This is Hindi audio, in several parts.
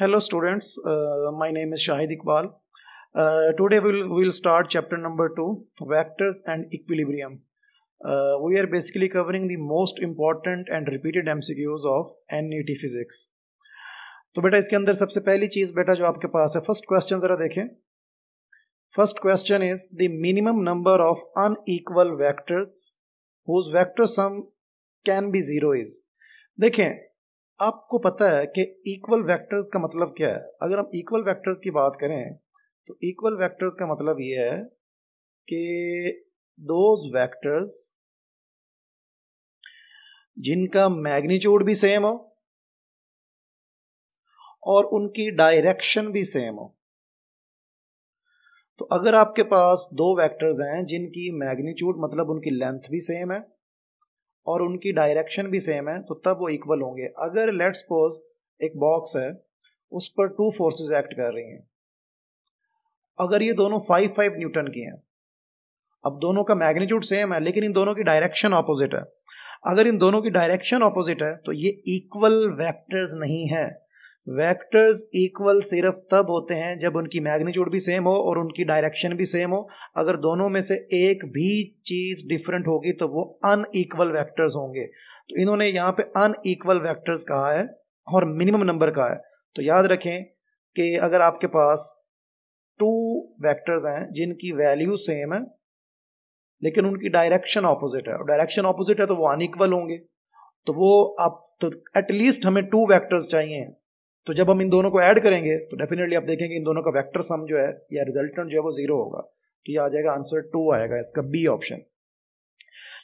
hello students uh, my name is shahid iqbal uh, today we'll we'll start chapter number 2 vectors and equilibrium uh, we are basically covering the most important and repeated mcqs of net physics तो बेटा इसके अंदर सबसे पहली चीज बेटा जो आपके पास है फर्स्ट क्वेश्चन जरा देखें first question is the minimum number of unequal vectors whose vector sum can be zero is देखें आपको पता है कि इक्वल वेक्टर्स का मतलब क्या है अगर हम इक्वल वेक्टर्स की बात करें तो इक्वल वेक्टर्स का मतलब यह है कि दोज वेक्टर्स जिनका मैग्नीट्यूड भी सेम हो और उनकी डायरेक्शन भी सेम हो तो अगर आपके पास दो वेक्टर्स हैं जिनकी मैग्नीट्यूड मतलब उनकी लेंथ भी सेम है और उनकी डायरेक्शन भी सेम है तो तब वो इक्वल होंगे अगर लेट सपोज एक बॉक्स है उस पर टू फोर्सेस एक्ट कर रही हैं अगर ये दोनों फाइव फाइव न्यूटन की हैं अब दोनों का मैग्नीट्यूड सेम है लेकिन इन दोनों की डायरेक्शन ऑपोजिट है अगर इन दोनों की डायरेक्शन ऑपोजिट है तो ये इक्वल वैक्टर्स नहीं है वेक्टर्स इक्वल सिर्फ तब होते हैं जब उनकी मैग्नीट्यूड भी सेम हो और उनकी डायरेक्शन भी सेम हो अगर दोनों में से एक भी चीज़ डिफरेंट होगी तो वो अनईक्वल वेक्टर्स होंगे तो इन्होंने यहाँ पे अनईक्वल वेक्टर्स कहा है और मिनिमम नंबर कहा है तो याद रखें कि अगर आपके पास टू वैक्टर्स हैं जिनकी वैल्यू सेम है लेकिन उनकी डायरेक्शन ऑपोजिट है और डायरेक्शन ऑपोजिट है तो वो अनईक्वल होंगे तो वो आप तो एटलीस्ट हमें टू वेक्टर्स चाहिए तो जब हम इन दोनों को ऐड करेंगे तो डेफिनेटली आप देखेंगे इन दोनों का वेक्टर सम जो है या रिजल्टेंट जो है वो जीरो होगा तो ये आ जाएगा आंसर टू आएगा इसका बी ऑप्शन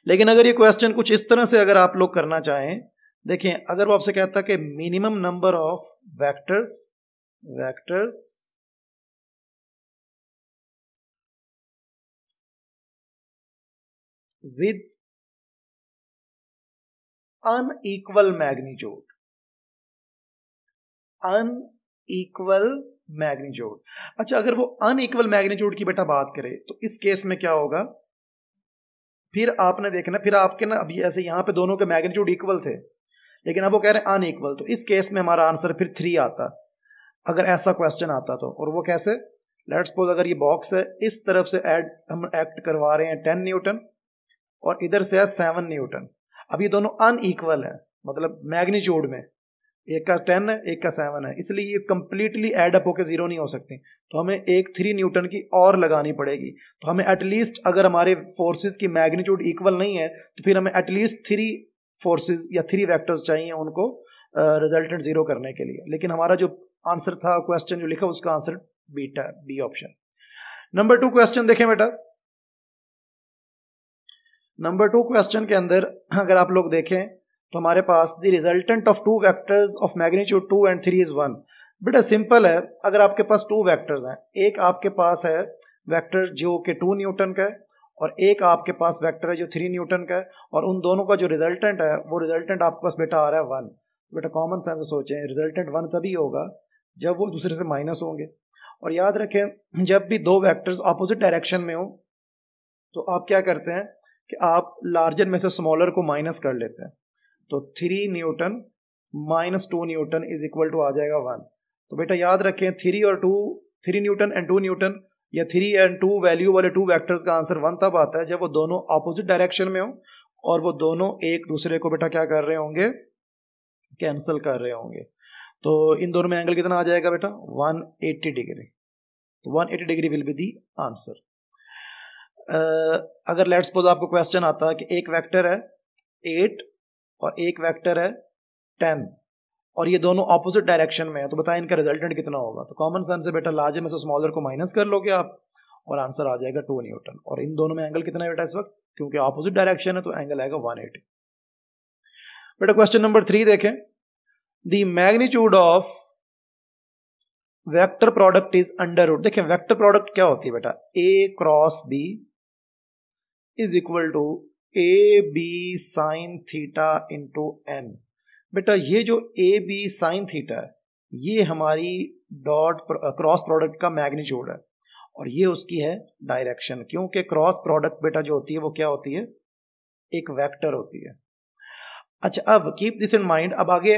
लेकिन अगर ये क्वेश्चन कुछ इस तरह से अगर आप लोग करना चाहें देखें अगर वो आपसे कहता कि minimum number of vectors vectors with unequal magnitude unequal magnitude अच्छा अगर वो अनइक्वल मैग्नीट्यूड की बेटा बात करे तो इस केस में क्या होगा फिर आपने देखना फिर आपके ना अभी ऐसे यहां पे दोनों के मैग्नीट्यूड इक्वल थे लेकिन अब वो कह रहे हैं अनइक्वल तो इस केस में हमारा आंसर फिर थ्री आता अगर ऐसा क्वेश्चन आता तो और वो कैसे लेट सपोज अगर ये बॉक्स है इस तरफ से एड हम एक्ट करवा रहे हैं टेन न्यूटन और इधर से है सेवन न्यूटन अब ये दोनों अनइक्वल है मतलब मैग्नीट्यूड में एक का टेन है एक का सेवन है इसलिए ये कंप्लीटली एड अप होकर जीरो नहीं हो सकते तो हमें एक थ्री न्यूटन की और लगानी पड़ेगी तो हमें एटलीस्ट अगर हमारे फोर्सेस की मैग्नीट्यूड इक्वल नहीं है तो फिर हमें एटलीस्ट थ्री फोर्सेस या थ्री वेक्टर्स चाहिए उनको रिजल्टेंट जीरो करने के लिए लेकिन हमारा जो आंसर था क्वेश्चन जो लिखा उसका आंसर बीटा B option number two question देखें बेटा नंबर टू क्वेश्चन के अंदर अगर आप लोग देखें तो हमारे पास the resultant of two vectors of magnitude two and three is one बेटा सिंपल है अगर आपके पास टू वैक्टर्स हैं एक आपके पास है वैक्टर जो कि टू न्यूटन का है और एक आपके पास वैक्टर है जो थ्री न्यूटन का है और उन दोनों का जो रिजल्टेंट है वो रिजल्टेंट आपके पास बेटा आ रहा है वन बेटा कॉमन सेंस सोचें रिजल्टेंट वन तभी होगा जब वो दूसरे से माइनस होंगे और याद रखें जब भी दो वैक्टर्स अपोजिट डायरेक्शन में हो तो आप क्या करते हैं कि आप लार्जर में से स्मॉलर को माइनस कर लेते हैं तो three newton minus two newton is equal to आ जाएगा वन तो बेटा याद रखें थ्री और two three newton and two newton या थ्री एंड टू वैल्यू वाले टू वैक्टर्स का आंसर वन तब आता है जब वो दोनों अपोजिट डायरेक्शन में हो और वो दोनों एक दूसरे को बेटा क्या कर रहे होंगे कैंसिल कर रहे होंगे तो इन दोनों में एंगल कितना आ जाएगा बेटा 180 डिग्री तो 180 degree will be the answer अगर लेट्स सपोज आपको क्वेश्चन आता है कि एक वेक्टर है एट और एक वेक्टर है टेन और ये दोनों ऑपोजिट डायरेक्शन में है तो बताएं इनका रिजल्टेंट कितना होगा तो कॉमन सेंस से बेटा लार्जर में से स्मॉलर को माइनस कर लोगे आप और आंसर आ जाएगा टू न्यूटन और इन दोनों में एंगल कितना है बेटा इस वक्त क्योंकि ऑपोजिट डायरेक्शन है तो एंगल आएगा वन एटी बेटा क्वेश्चन नंबर थ्री देखें the magnitude of vector product is under root देखिये वैक्टर प्रोडक्ट क्या होती है बेटा A cross B is equal to A B sine theta into N बेटा ये जो ए बी साइन थीटा है ये हमारी डॉट क्रॉस प्रोडक्ट का मैग्नीट्यूड है और ये उसकी है डायरेक्शन क्योंकि क्रॉस प्रोडक्ट बेटा जो होती है वो क्या होती है एक वेक्टर होती है अच्छा अब कीप दिस इन माइंड अब आगे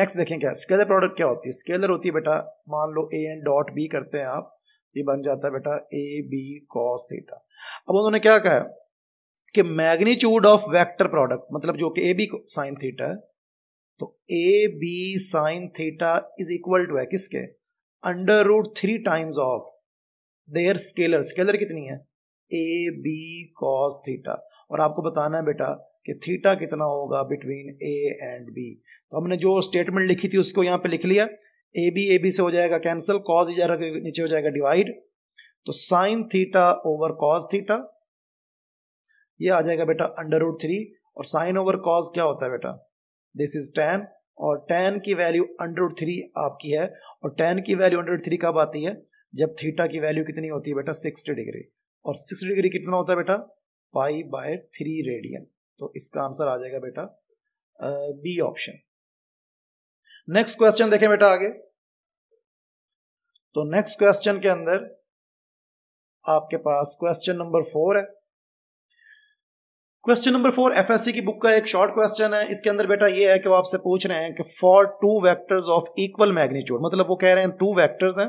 नेक्स्ट देखें क्या स्केलर प्रोडक्ट क्या होती है स्केलर होती है बेटा मान लो ए एन डॉट बी करते हैं आप ये बन जाता है बेटा ए बी कॉस थीटा अब उन्होंने क्या कहा कि मैग्नीट्यूड ऑफ वेक्टर प्रोडक्ट मतलब जो कि ए बी साइन थीटा है तो A B sine theta is equal to है किसके under root three times of their scalar scalar कितनी है ए बी कॉस थीटा और आपको बताना है बेटा कि थीटा कितना होगा बिटवीन ए एंड बी तो हमने जो स्टेटमेंट लिखी थी उसको यहां पे लिख लिया ए बी ए बी से हो जाएगा कैंसिल कॉस इजारा के नीचे हो जाएगा डिवाइड तो sine theta over cos theta ये आ जाएगा बेटा अंडर रूट थ्री और साइन ओवर कॉज क्या होता है बेटा दिस इज टेन और टेन की वैल्यू अंडर रूट थ्री आपकी है और टेन की वैल्यू अंडर रूट थ्री कब आती है जब थीटा की वैल्यू कितनी होती है बेटा सिक्सटी डिग्री और सिक्सटी डिग्री कितना होता है बेटा पाई बाय थ्री रेडियन तो इसका आंसर आ जाएगा बेटा बी ऑप्शन नेक्स्ट क्वेश्चन देखें बेटा आगे तो नेक्स्ट क्वेश्चन के अंदर आपके पास क्वेश्चन नंबर फोर है क्वेश्चन नंबर फोर एफ की बुक का एक शॉर्ट क्वेश्चन है इसके अंदर बेटा ये है कि वो आपसे पूछ रहे हैं कि for two vectors of equal magnitude मतलब वो कह रहे हैं टू वेक्टर्स हैं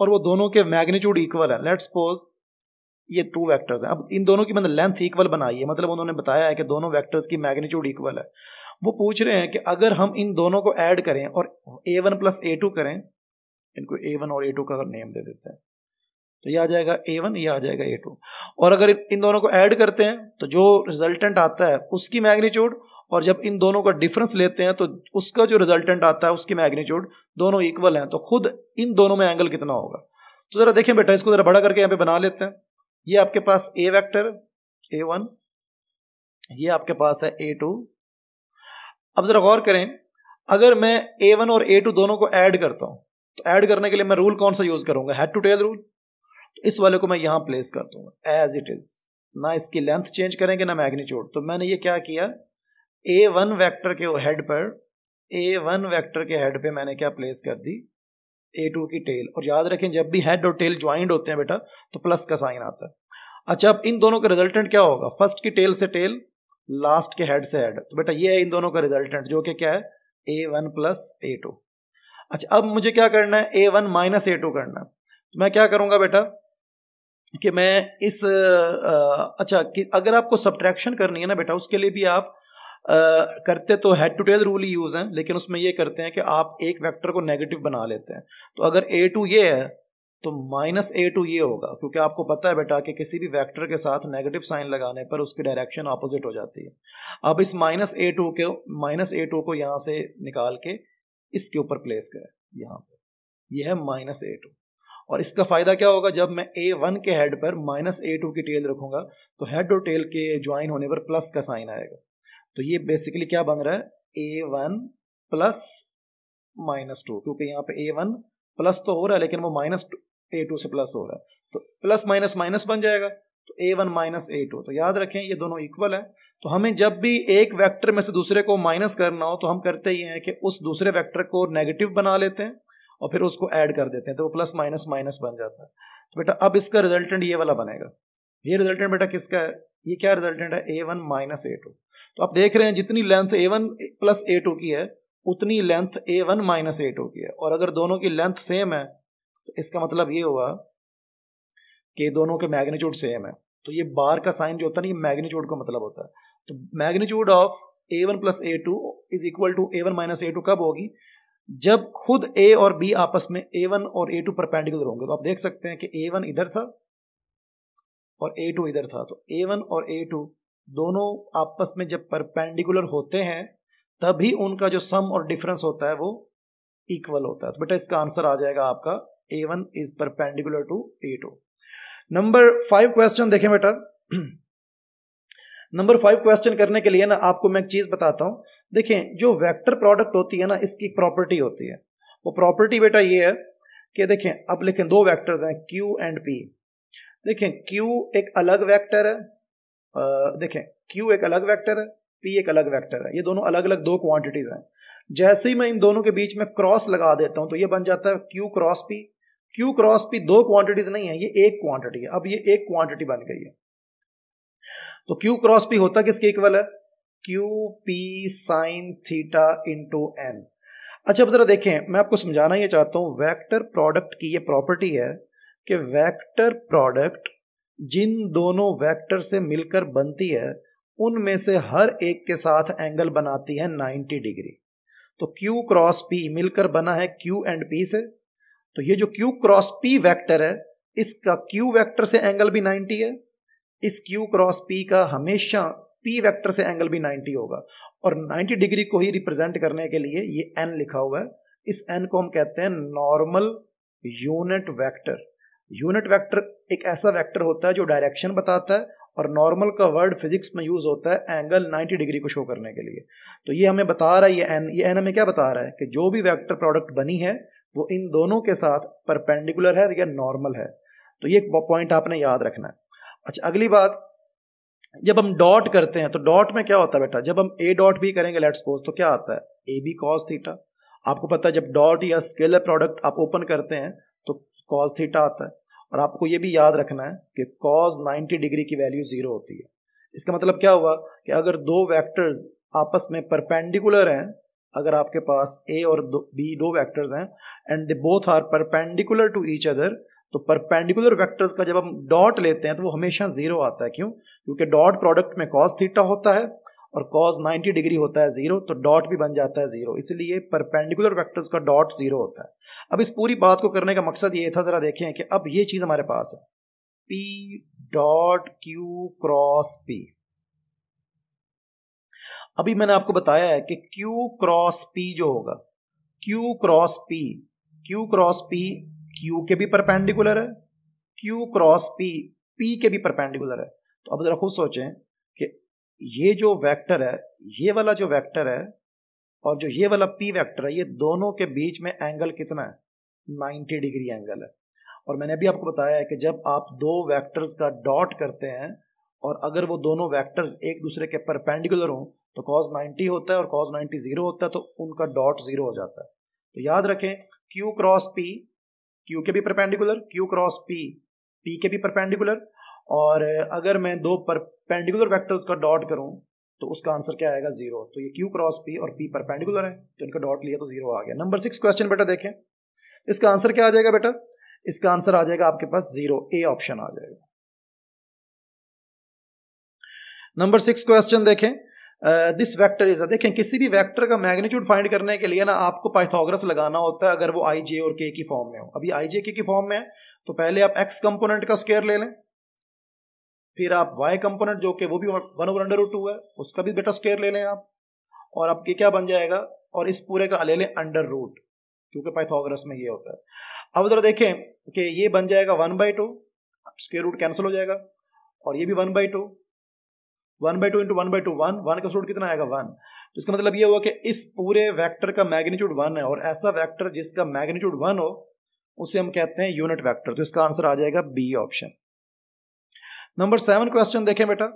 और वो दोनों के मैग्नीट्यूड इक्वल है लेट सपोज ये टू वेक्टर्स हैं अब इन दोनों की मतलब लेंथ इक्वल बनाई है मतलब उन्होंने बताया है कि दोनों वैक्टर्स की मैग्नीट्यूड इक्वल है वो पूछ रहे हैं कि अगर हम इन दोनों को एड करें और A one plus A two करें इनको ए वन और ए टू का नेम दे देते हैं तो यह आ जाएगा ए वन यह आ जाएगा ए टू और अगर इन दोनों को ऐड करते हैं तो जो रिजल्टेंट आता है उसकी मैग्नीट्यूड और जब इन दोनों का डिफरेंस लेते हैं तो उसका जो रिजल्टेंट आता है उसकी मैग्नीट्यूड दोनों इक्वल हैं तो खुद इन दोनों में एंगल कितना होगा तो जरा देखें बेटा इसको जरा बड़ा करके यहाँ पे बना लेते हैं ये आपके पास ए वैक्टर ए वन ये आपके पास है ए टू अब जरा गौर करें अगर मैं ए वन और ए टू दोनों को ऐड करता हूं तो ऐड करने के लिए मैं रूल कौन सा यूज करूंगा हेड टू टेल रूल इस वाले को मैं यहां प्लेस कर दूंगा एज इट इज ना इसकी लेंथ चेंज करेंगे ना मैग्नीट्यूड तो मैंने ये क्या किया ए वन वैक्टर के हेड पर ए वन वैक्टर के हेड पे मैंने क्या प्लेस कर दी ए टू की टेल और याद रखें जब भी हेड और टेल ज्वाइंट होते हैं बेटा तो प्लस का साइन आता है अच्छा अब इन दोनों का रिजल्टेंट क्या होगा फर्स्ट की टेल से टेल लास्ट के हेड से हेड तो बेटा ये है इन दोनों का रिजल्टेंट जो कि क्या है A one plus A two अच्छा अब मुझे क्या करना है A one minus A two करना है तो मैं क्या करूंगा बेटा कि मैं इस आ, अच्छा कि अगर आपको सब्ट्रैक्शन करनी है ना बेटा उसके लिए भी आप आ, करते तो हेड टू टेल रूल ही यूज हैं लेकिन उसमें ये करते हैं कि आप एक वेक्टर को नेगेटिव बना लेते हैं तो अगर ए टू ये है तो माइनस ए टू ये होगा क्योंकि आपको पता है बेटा कि किसी भी वेक्टर के साथ नेगेटिव साइन लगाने पर उसकी डायरेक्शन ऑपोजिट हो जाती है अब इस माइनस ए टू के माइनस ए टू को यहां से निकाल के इसके ऊपर प्लेस करें यहां पर यह है माइनस ए टू और इसका फायदा क्या होगा जब मैं ए वन के हेड पर माइनस ए टू की टेल रखूंगा तो हेड और टेल के ज्वाइन होने पर प्लस का साइन आएगा तो ये बेसिकली क्या बन रहा है A one plus minus two क्योंकि यहाँ पे ए वन प्लस तो हो रहा है लेकिन वो माइनस ए टू से प्लस हो रहा है तो प्लस माइनस माइनस बन जाएगा तो A one minus A two तो याद रखें ये दोनों इक्वल है तो हमें जब भी एक वेक्टर में से दूसरे को माइनस करना हो तो हम करते ही हैं कि उस दूसरे वेक्टर को नेगेटिव बना लेते हैं और फिर उसको ऐड कर देते हैं तो वो प्लस माइनस माइनस बन जाता है तो बेटा अब इसका रिजल्टेंट ये वाला बनेगा ये रिजल्टेंट बेटा किसका है ये क्या रिजल्टेंट है A one minus A two तो आप देख रहे हैं जितनी length A one plus A two की है उतनी length A one minus A two की है और अगर दोनों की लेंथ सेम है तो इसका मतलब ये हुआ कि दोनों के मैग्नीट्यूड सेम है तो ये बार का साइन जो होता है ना ये मैग्नीट्यूड का मतलब होता है तो magnitude of A one plus A two is equal to A one minus A two कब होगी जब खुद ए और बी आपस में ए वन और ए टू परपेंडिकुलर होंगे तो आप देख सकते हैं कि ए वन इधर था और ए टू इधर था तो ए वन और ए टू दोनों आपस में जब परपेंडिकुलर होते हैं तभी उनका जो सम और डिफरेंस होता है वो इक्वल होता है तो बेटा इसका आंसर आ जाएगा आपका A one is perpendicular to A two number five question देखें बेटा नंबर फाइव क्वेश्चन करने के लिए ना आपको मैं एक चीज बताता हूं देखें जो वेक्टर प्रोडक्ट होती है ना इसकी एक प्रॉपर्टी होती है वो प्रॉपर्टी बेटा ये है कि देखें अब लिखें दो वेक्टर्स हैं क्यू एंड पी देखें क्यू एक अलग वेक्टर है आ, देखें क्यू एक अलग वेक्टर है पी एक अलग वेक्टर है ये दोनों अलग अलग दो क्वांटिटीज हैं जैसे ही मैं इन दोनों के बीच में क्रॉस लगा देता हूं तो ये बन जाता है Q cross P Q cross P दो क्वांटिटीज नहीं है ये एक क्वांटिटी है अब ये एक क्वांटिटी बन गई है तो क्यू क्रॉस पी होता किसके इक्वल है Q P sine theta into N अच्छा अब जरा देखें मैं आपको समझाना ये चाहता हूँ वेक्टर प्रोडक्ट की ये प्रॉपर्टी है कि वेक्टर प्रोडक्ट जिन दोनों वेक्टर से मिलकर बनती है उनमें से हर एक के साथ एंगल बनाती है 90 डिग्री तो Q क्रॉस P मिलकर बना है Q एंड P से तो ये जो Q क्रॉस P वेक्टर है इसका Q वेक्टर से एंगल भी 90 है इस Q क्रॉस P का हमेशा पी वेक्टर से एंगल भी 90 होगा और 90 डिग्री को ही रिप्रेजेंट करने के लिए ये एन लिखा हुआ है इस एन को हम कहते हैं normal unit vector unit vector एक ऐसा वेक्टर होता है जो डायरेक्शन बताता है और नॉर्मल का वर्ड फिजिक्स में यूज होता है एंगल 90 डिग्री को शो करने के लिए तो ये हमें बता रहा है ये एन ये एन हमें क्या बता रहा है कि जो भी वेक्टर प्रोडक्ट बनी है वो इन दोनों के साथ परपेंडिकुलर है या नॉर्मल है तो ये एक पॉइंट आपने याद रखना है अच्छा अगली बात जब हम डॉट करते हैं तो डॉट में क्या होता है बेटा जब हम ए डॉट भी करेंगे लेट सपोज तो क्या आता है ए बी कॉस थीटा आपको पता है जब डॉट या स्केलर प्रोडक्ट आप ओपन करते हैं तो कॉस थीटा आता है और आपको ये भी याद रखना है कि कॉस 90 डिग्री की वैल्यू जीरो होती है इसका मतलब क्या हुआ कि अगर दो वैक्टर्स आपस में परपेंडिकुलर हैं अगर आपके पास ए और बी दो वैक्टर्स हैं and they both are perpendicular to each other तो परपेंडिकुलर वेक्टर्स का जब हम डॉट लेते हैं तो वो हमेशा जीरो आता है क्यों क्योंकि डॉट प्रोडक्ट में कॉस थीटा होता है और कॉस 90 डिग्री होता है जीरो तो डॉट भी बन जाता है जीरो इसलिए परपेंडिकुलर वेक्टर्स का डॉट जीरो होता है अब इस पूरी बात को करने का मकसद ये था जरा देखें कि अब ये चीज हमारे पास है P dot Q cross P अभी मैंने आपको बताया है कि क्यू क्रॉस पी जो होगा Q cross P Q cross P Q के भी परपेंडिकुलर है क्यू क्रॉस पी पी के भी परपेंडिकुलर है तो अब जरा खुद सोचें कि ये जो वेक्टर है ये वाला जो वेक्टर है और जो ये वाला पी वेक्टर है ये दोनों के बीच में एंगल कितना है 90 डिग्री एंगल है और मैंने अभी आपको बताया है कि जब आप दो वेक्टर्स का डॉट करते हैं और अगर वो दोनों वेक्टर्स एक दूसरे के परपेंडिकुलर हों तो कॉज 90 होता है और कॉज 90 जीरो होता है तो उनका डॉट जीरो हो जाता है तो याद रखें क्यू क्रॉस पी क्यू के भी perpendicular Q cross P P के भी परपेंडिकुलर और अगर मैं दो परपेंडिकुलर वेक्टर्स का डॉट करूं तो उसका आंसर क्या आएगा जीरो तो ये क्यू क्रॉस पी और पी परपेंडिकुलर है तो इनका डॉट लिया तो जीरो आ गया नंबर सिक्स क्वेश्चन बेटा देखें इसका आंसर क्या आ जाएगा बेटा इसका आंसर आ जाएगा आपके पास जीरो ए ऑप्शन आ जाएगा नंबर सिक्स क्वेश्चन देखें दिस वेक्टर इज देखें किसी भी वेक्टर का मैग्नीट्यूड फाइंड करने के लिए ना आपको पाइथागोरस लगाना होता है अगर वो आई जे और के की फॉर्म में हो अभी आई जे के की फॉर्म में है तो पहले आप एक्स कंपोनेंट का स्केयर ले लें फिर आप वाई कंपोनेंट जो कि वो भी one over under root two है उसका भी बेटा स्केयर ले लें आप और आपके क्या बन जाएगा और इस पूरे का ले लें अंडर रूट क्योंकि पाइथागोरस में ये होता है अब जरा देखें कि ये बन जाएगा one by two square root cancel हो जाएगा और ये भी one by two one by two into one by two one one का स्टूड कितना आएगा वन तो इसका मतलब ये हुआ कि इस पूरे वेक्टर का मैग्नीट्यूड वन है और ऐसा वेक्टर जिसका मैग्नीट्यूड वन हो उसे हम कहते हैं यूनिट वेक्टर तो इसका आंसर आ जाएगा B option number seven question देखें बेटा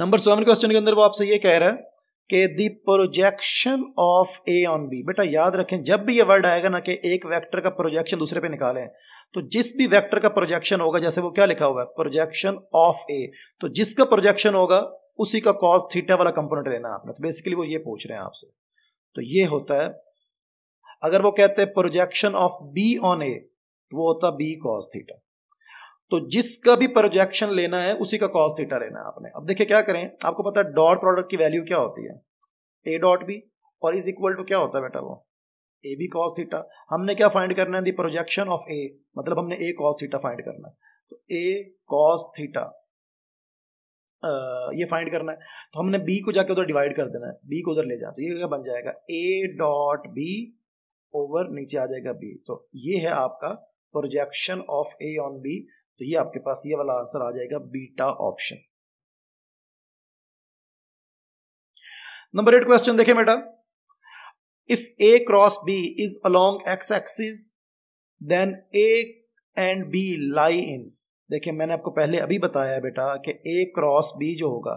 नंबर सेवन क्वेश्चन के अंदर वो आपसे ये कह रहा है कि the projection of A on B बेटा याद रखें जब भी ये वर्ड आएगा ना कि एक वेक्टर का प्रोजेक्शन दूसरे पे निकालें तो जिस भी वेक्टर का प्रोजेक्शन होगा जैसे वो क्या लिखा हुआ है प्रोजेक्शन ऑफ ए तो जिसका प्रोजेक्शन होगा उसी का कॉज थीटा वाला कंपोनेंट लेना आपने तो बेसिकली वो ये पूछ रहे हैं आपसे तो ये होता है अगर वो कहते हैं projection of B on A तो वो होता है बी कॉज थीटा तो जिसका भी प्रोजेक्शन लेना है उसी का कॉज थीटा लेना है आपने अब देखिए क्या करें आपको पता है डॉट प्रोडक्ट की वैल्यू क्या होती है ए डॉट बी और इज इक्वल टू क्या होता है बेटा वो ए बी कॉस थीटा हमने क्या फाइंड करना है दी प्रोजेक्शन ऑफ ए मतलब हमने ए कॉस थीटा फाइंड करना है तो ए कॉस थीटा ये फाइंड करना है तो हमने बी को जाके उधर डिवाइड कर देना है बी को उधर ले जाना तो ये क्या बन जाएगा ए डॉट बी ओवर नीचे आ जाएगा बी तो ये है आपका projection of A on B तो ये आपके पास ये वाला आंसर आ जाएगा बीटा ऑप्शन नंबर एट क्वेश्चन देखे बेटा if A cross B is along x axis then A and B lie in देखिए मैंने आपको पहले अभी बताया बेटा कि A क्रॉस बी जो होगा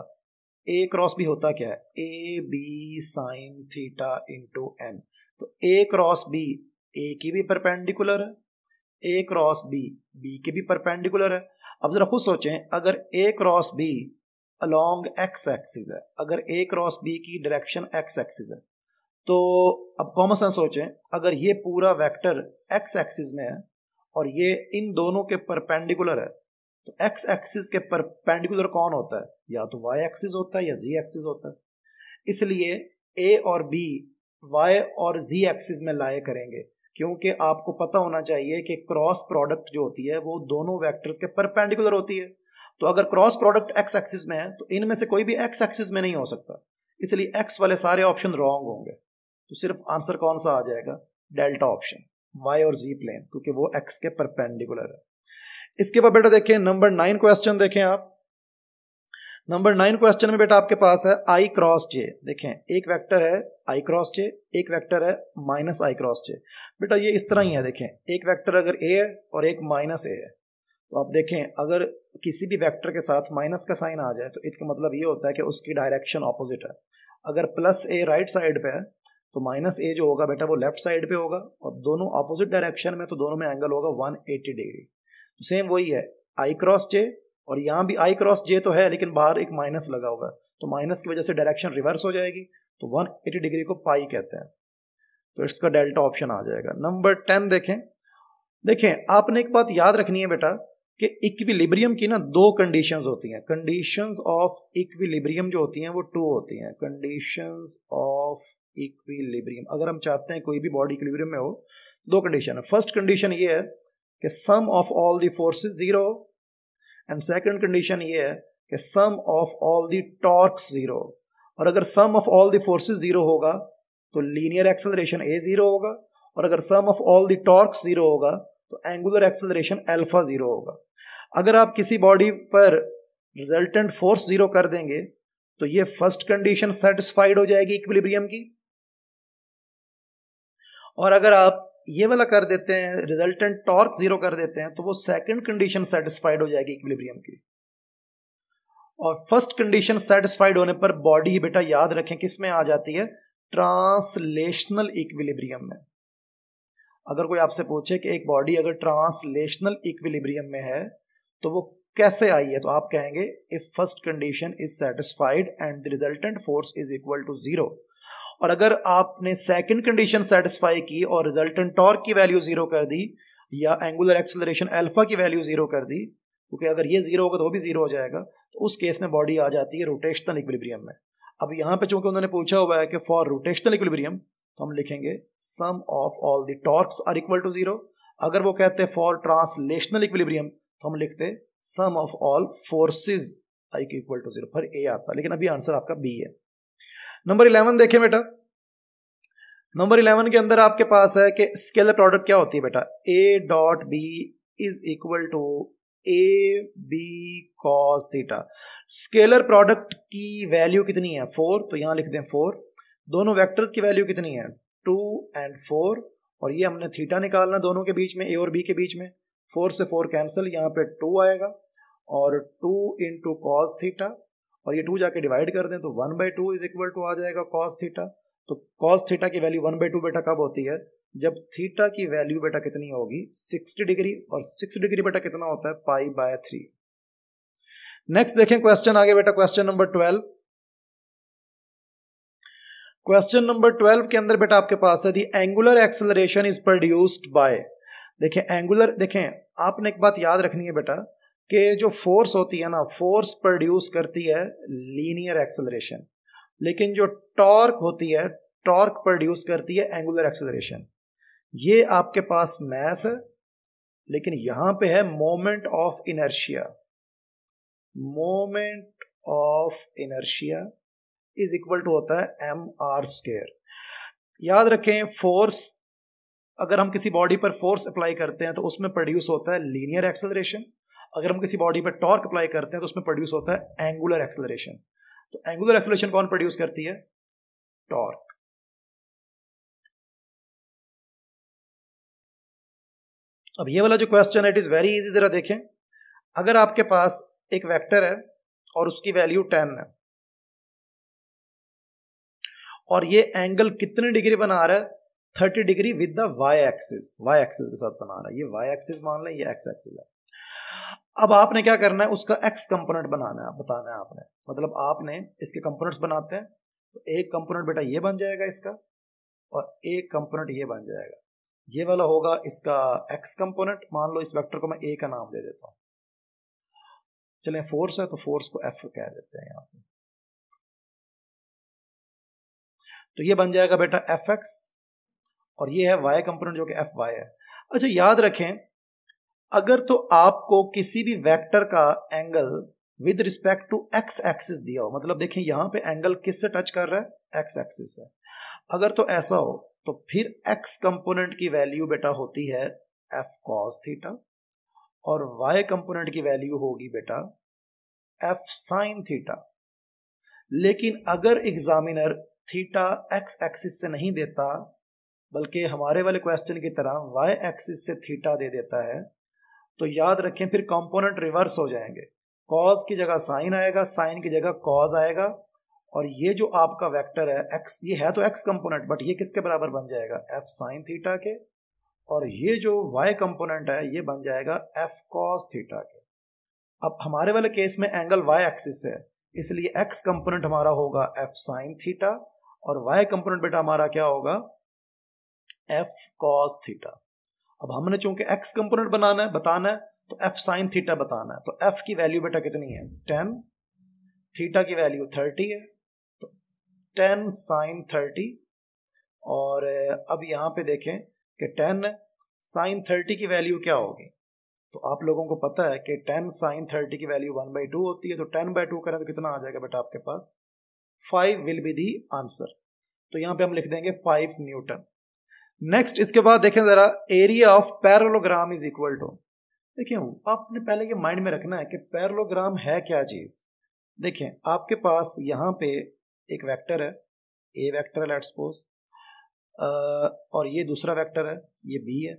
ए क्रॉस बी होता क्या है A B sine theta into N तो ए क्रॉस बी ए की भी परपेंडिकुलर है ए क्रॉस बी बी की भी परपेंडिकुलर है अब जरा खुद सोचें अगर A cross B along X axis है अगर ए क्रॉस बी की डायरेक्शन एक्स एक्सिस है तो अब कॉमन सेंस सोचें अगर ये पूरा वेक्टर एक्स एक्सिस में है और ये इन दोनों के परपेंडिकुलर है तो एक्स एक्सिस के परपेंडिकुलर कौन होता है या तो वाई एक्सिस होता है या जी एक्सिस होता है इसलिए ए और बी वाई और जी एक्सिस में लाए करेंगे क्योंकि आपको पता होना चाहिए कि क्रॉस प्रोडक्ट जो होती है वो दोनों वेक्टर्स के परपेंडिकुलर होती है तो अगर क्रॉस प्रोडक्ट एक्स एक्सिस में है तो इनमें से कोई भी एक्स एक्सिस में नहीं हो सकता इसलिए एक्स वाले सारे ऑप्शन रॉन्ग होंगे तो सिर्फ आंसर कौन सा आ जाएगा डेल्टा ऑप्शन वाई और जी प्लेन क्योंकि वो एक्स के परपेंडिकुलर है इसके बाद बेटा देखें नंबर नाइन क्वेश्चन देखें आप नंबर नाइन क्वेश्चन में बेटा आपके पास है आई क्रॉस जे देखें एक वेक्टर है आई क्रॉस जे एक वेक्टर है माइनस आई क्रॉस जे बेटा ये इस तरह ही है देखें एक वेक्टर अगर ए है और एक माइनस ए है तो आप देखें अगर किसी भी वेक्टर के साथ माइनस का साइन आ जाए तो इसका मतलब ये होता है कि उसकी डायरेक्शन ऑपोजिट है अगर प्लस ए राइट साइड पे है तो माइनस ए जो होगा बेटा वो लेफ्ट साइड पे होगा और दोनों अपोजिट डायरेक्शन में तो दोनों में एंगल होगा 180 डिग्री तो सेम वही है आई क्रॉस जे और यहाँ भी आई क्रॉस जे तो है लेकिन बाहर एक माइनस लगा होगा तो माइनस की वजह से डायरेक्शन रिवर्स हो जाएगी तो 180 डिग्री को पाई कहते हैं तो इसका डेल्टा ऑप्शन आ जाएगा नंबर टेन देखें देखें आपने एक बात याद रखनी है बेटा कि इक्विलिब्रियम की ना दो कंडीशंस होती हैं कंडीशंस ऑफ इक्विलिब्रियम जो होती हैं वो टू होती हैं कंडीशंस ऑफ इक्विलिब्रियम अगर हम चाहते हैं कोई भी बॉडी इक्विलिब्रियम में हो दो कंडीशन है फर्स्ट कंडीशन ये है कि sum of all the forces zero and second condition ये है कि sum of all the torques zero और अगर sum of all the forces zero होगा तो लीनियर एक्सेलरेशन ए जीरो होगा और अगर sum of all the torques zero होगा तो एंगुलर एक्सेलरेशन अल्फा जीरो होगा अगर आप किसी बॉडी पर रिजल्टेंट फोर्स जीरो कर देंगे तो ये फर्स्ट कंडीशन सेटिस्फाइड हो जाएगी इक्विलिब्रियम की और अगर आप ये वाला कर देते हैं रिजल्टेंट टॉर्क जीरो कर देते हैं तो वो सेकंड कंडीशन सेटिस्फाइड हो जाएगी इक्विलिब्रियम की और फर्स्ट कंडीशन सेटिस्फाइड होने पर बॉडी बेटा याद रखें किस में आ जाती है ट्रांसलेशनल इक्विलिब्रियम में अगर कोई आपसे पूछे कि एक बॉडी अगर ट्रांसलेशनल इक्विलिब्रियम में है तो वो कैसे आई है तो आप कहेंगे if first condition is satisfied and the resultant force is equal to zero और अगर आपने सेकंड कंडीशन सेटिस्फाई की और रिजल्टेंट टॉर्क की वैल्यू जीरो कर दी या एंगुलर एक्सेलरेशन अल्फा की वैल्यू जीरो कर दी क्योंकि अगर ये जीरो होगा तो वो भी जीरो हो जाएगा तो उस केस में बॉडी आ जाती है रोटेशनल इक्विलिब्रियम में अब यहाँ पे चूंकि उन्होंने पूछा हुआ है कि फॉर रोटेशनल इक्विलिब्रियम तो हम लिखेंगे sum of all the torques are equal to zero अगर वो कहते हैं फॉर ट्रांसलेशनल इक्विलिब्रियम तो हम लिखते sum of all forces I equal to zero पर ए आता लेकिन अभी आंसर आपका बी है नंबर इलेवन देखें बेटा नंबर इलेवन के अंदर आपके पास है कि स्केलर प्रोडक्ट क्या होती है बेटा A dot B is equal to A B cos theta scalar product की वैल्यू कितनी है फोर तो यहां लिख दें फोर दोनों वेक्टर्स की वैल्यू कितनी है टू एंड फोर और ये हमने थीटा निकालना दोनों के बीच में ए और बी के बीच में फोर से फोर कैंसिल यहाँ पे टू आएगा और टू इंटू कॉस थीटा और ये टू जाके डिवाइड कर दें तो one by two is equal to आ जाएगा कॉस थीटा तो कॉस थीटा की वैल्यू वन बाई टू बेटा कब होती है जब थीटा की वैल्यू बेटा कितनी होगी सिक्सटी डिग्री और सिक्स डिग्री बेटा कितना होता है पाई बाय थ्री नेक्स्ट देखें क्वेश्चन आगे बेटा question number twelve question number twelve के अंदर बेटा आपके पास है the angular acceleration is produced by देखें एंगुलर देखें आपने एक बात याद रखनी है बेटा कि जो फोर्स होती है ना फोर्स प्रोड्यूस करती है लीनियर एक्सेलरेशन लेकिन जो टॉर्क होती है टॉर्क प्रोड्यूस करती है एंगुलर एक्सेलरेशन ये आपके पास मैस है लेकिन यहां पे है moment of inertia moment of inertia is equal to होता है एम आर स्केयर याद रखें फोर्स अगर हम किसी बॉडी पर फोर्स अप्लाई करते हैं तो उसमें प्रोड्यूस होता है लीनियर एक्सेलरेशन अगर हम किसी बॉडी पर टॉर्क अप्लाई करते हैं तो उसमें प्रोड्यूस होता है एंगुलर एक्सलरेशन तो एंगुलर एक्सलेशन कौन प्रोड्यूस करती है टॉर्क अब ये वाला जो क्वेश्चन है इट इज वेरी इजी जरा देखें अगर आपके पास एक वेक्टर है और उसकी वैल्यू टेन है और ये एंगल कितने डिग्री बना रहा है thirty degree with the Y axis Y axis के साथ बना रहा है ये वाई एक्सिस मान लें ये एक्स एक्सिस है अब आपने क्या करना है उसका एक्स कंपोनेंट बनाना है बताना है आपने मतलब आपने इसके कंपोनेंट्स बनाते हैं तो एक कंपोनेंट बेटा ये बन जाएगा इसका और एक कंपोनेंट ये बन जाएगा ये वाला होगा इसका एक्स कंपोनेंट मान लो इस वेक्टर को मैं ए का नाम दे देता हूं चले फोर्स है तो फोर्स को एफ कह देते हैं यहां तो ये बन जाएगा बेटा एफ एक्स और ये है वाई कंपोनेंट जो कि एफ वाई है अच्छा याद रखें अगर तो आपको किसी भी वेक्टर का angle with respect to X axis दिया हो मतलब देखें यहां पे एंगल किस से टच कर रहा है एक्स एक्सिस है अगर तो ऐसा हो तो फिर एक्स कंपोनेंट की वैल्यू बेटा होती है एफ कॉस थीटा और वाई कंपोनेंट की वैल्यू होगी बेटा एफ साइन थीटा लेकिन अगर एग्जामिनर थीटा एक्स एक्सिस से नहीं देता बल्कि हमारे वाले क्वेश्चन की तरह वाई एक्सिस से थीटा दे देता है तो याद रखें फिर कंपोनेंट रिवर्स हो जाएंगे कॉज की जगह साइन आएगा साइन की जगह कॉज आएगा और ये जो आपका वेक्टर है एक्स ये है तो एक्स कंपोनेंट बट ये किसके बराबर बन जाएगा एफ साइन थीटा के और ये जो वाई कंपोनेंट है ये बन जाएगा एफ कॉस थीटा के अब हमारे वाले केस में एंगल वाई एक्सिस है इसलिए एक्स कंपोनेंट हमारा होगा एफ साइन थीटा और वाई कंपोनेंट बेटा हमारा क्या होगा एफ कॉस थीटा अब हमने चूंकि एक्स कंपोनेंट बनाना है बताना है तो एफ साइन थीटा बताना है तो एफ की वैल्यू बेटा कितनी है टेन थीटा की वैल्यू थर्टी है तो टेन साइन थर्टी और अब यहां पे देखें कि टेन साइन थर्टी की वैल्यू क्या होगी तो आप लोगों को पता है कि टेन साइन थर्टी की वैल्यू वन बाई टू होती है तो टेन बाई टू करें तो कितना आ जाएगा बेटा आपके पास five will be the answer तो यहां पे हम लिख देंगे फाइव न्यूटन नेक्स्ट इसके बाद देखें जरा area of parallelogram is equal to देखिये आपने पहले ये माइंड में रखना है कि पैरलोग्राम है क्या चीज देखें आपके पास यहाँ पे एक वेक्टर है ए वेक्टर है लेट सपोज और ये दूसरा वेक्टर है ये बी है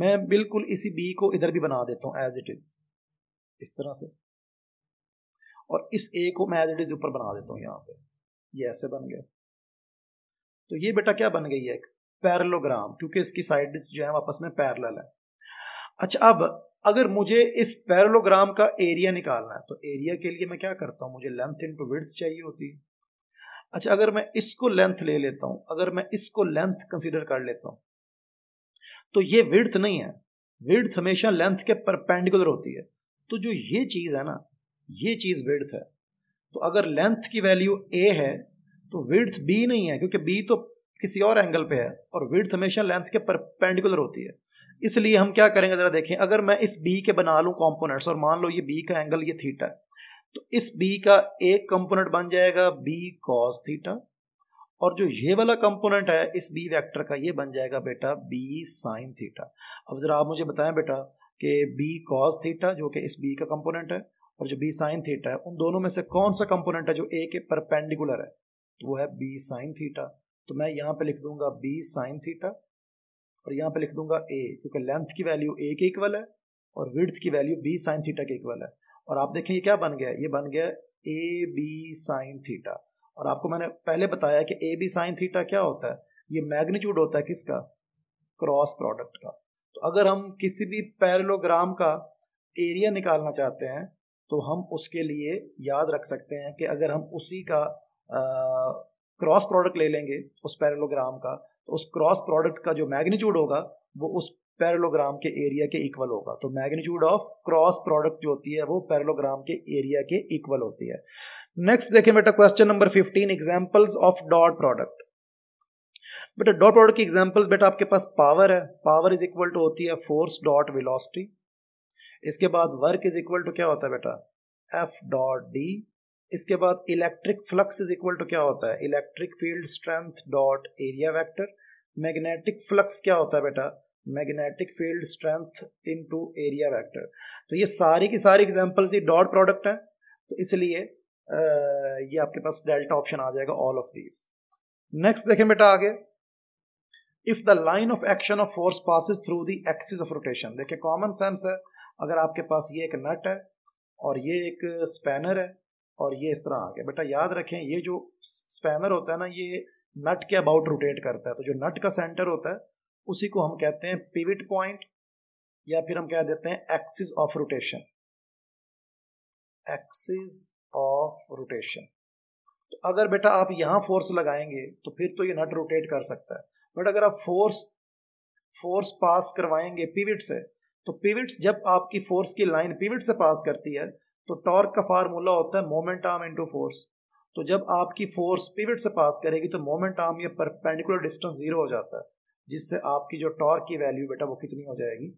मैं बिल्कुल इसी बी को इधर भी बना देता हूँ एज इट इज इस तरह से और इस ए को मैं एज इट इज ऊपर बना देता हूँ यहाँ पे ये ऐसे बन गया तो ये बेटा क्या बन गई है एक पैरलोग्राम क्योंकि इसकी साइड जो है आपस में पैरल है अच्छा अब अगर मुझे इस पैरलोग्राम का एरिया निकालना है तो एरिया के लिए मैं क्या करता हूँ मुझे लेंथ इनटू विड्थ चाहिए होती है अच्छा अगर मैं इसको लेंथ ले लेता हूँ अगर मैं इसको लेंथ कंसिडर कर लेता हूँ तो ये विड्थ नहीं है विड्थ हमेशा लेंथ के परपेंडिकुलर होती है तो जो ये चीज़ है ना ये चीज़ विड्थ है तो अगर लेंथ की वैल्यू ए है तो विड्थ बी नहीं है क्योंकि बी तो किसी और एंगल पे है और विड्थ हमेशा लेंथ के परपेंडिकुलर होती है इसलिए हम क्या करेंगे ज़रा देखें अगर मैं इस बी के बना लूँ कॉम्पोनेंट्स और मान लो ये बी का एंगल ये थीटा तो इस बी का एक कंपोनेंट बन जाएगा बी कॉस थीटा और जो ये वाला कंपोनेंट है इस बी वेक्टर का ये बन जाएगा बेटा बी साइन थीटा अब ज़रा आप मुझे बताएं बेटा कि बी कॉस थीटा जो कि इस बी का कंपोनेंट है और जो बी साइन थीटा है उन दोनों में से कौन सा कंपोनेंट है जो ए के परपेंडिकुलर है तो वो है बी साइन थीटा तो मैं यहाँ पे लिख दूंगा बी साइन थीटा और यहाँ पे लिख दूंगा ए क्योंकि लेंथ की वैल्यू ए के इक्वल है और विड्थ की वैल्यू बी साइन थीटा के इक्वल है और आप देखें ये क्या बन गया ये बन गया ए बी साइन थीटा और आपको मैंने पहले बताया कि ए बी साइन थीटा क्या होता है ये मैग्नीट्यूड होता है किसका क्रॉस प्रोडक्ट का तो अगर हम किसी भी पैरलोग्राम का एरिया निकालना चाहते हैं तो हम उसके लिए याद रख सकते हैं कि अगर हम उसी का क्रॉस प्रोडक्ट ले लेंगे उस पैरेलोग्राम का तो उस क्रॉस प्रोडक्ट का जो मैग्नीट्यूड होगा वो उस पैरेलोग्राम के एरिया के इक्वल होगा तो मैग्नीट्यूड ऑफ क्रॉस प्रोडक्ट जो होती है वो पैरेलोग्राम के एरिया के इक्वल होती है नेक्स्ट देखें बेटा question number 15 examples of dot product बेटा डॉट प्रोडक्ट की एग्जांपल्स बेटा आपके पास पावर है पावर इज इक्वल टू होती है फोर्स डॉट वेलोसिटी इसके बाद वर्क इज इक्वल टू क्या होता है बेटा एफ डॉट डी इसके बाद electric flux is equal to क्या होता है electric field strength dot area vector magnetic flux क्या होता है बेटा magnetic field strength into area vector तो ये सारी की सारी एग्जांपल्स ये डॉट प्रोडक्ट हैं तो इसलिए ये आपके पास डेल्टा ऑप्शन आ जाएगा ऑल ऑफ दीज नेक्स्ट देखें बेटा आगे if the line of action of force passes through the axis of rotation देखिए कॉमन सेंस है अगर आपके पास ये एक नट है और ये एक स्पैनर है और ये इस तरह आ गया बेटा याद रखें ये जो स्पैनर होता है ना ये नट के अबाउट रोटेट करता है तो जो नट का सेंटर होता है उसी को हम कहते हैं पिविट पॉइंट या फिर हम कह देते हैं axis of rotation axis of rotation तो अगर बेटा आप यहां फोर्स लगाएंगे तो फिर तो ये नट रोटेट कर सकता है बट अगर आप फोर्स फोर्स पास करवाएंगे पिविट से तो पिविट्स जब आपकी फोर्स की लाइन पिविट से पास करती है तो टॉर्क का फार्मूला होता है मोमेंट आर्म इंटू फोर्स तो जब आपकी फोर्स पिविट से पास करेगी तो मोमेंट आर्म या परपेंडिकुलर डिस्टेंस जीरो हो जाता है जिससे आपकी जो टॉर्क की वैल्यू बेटा वो कितनी हो जाएगी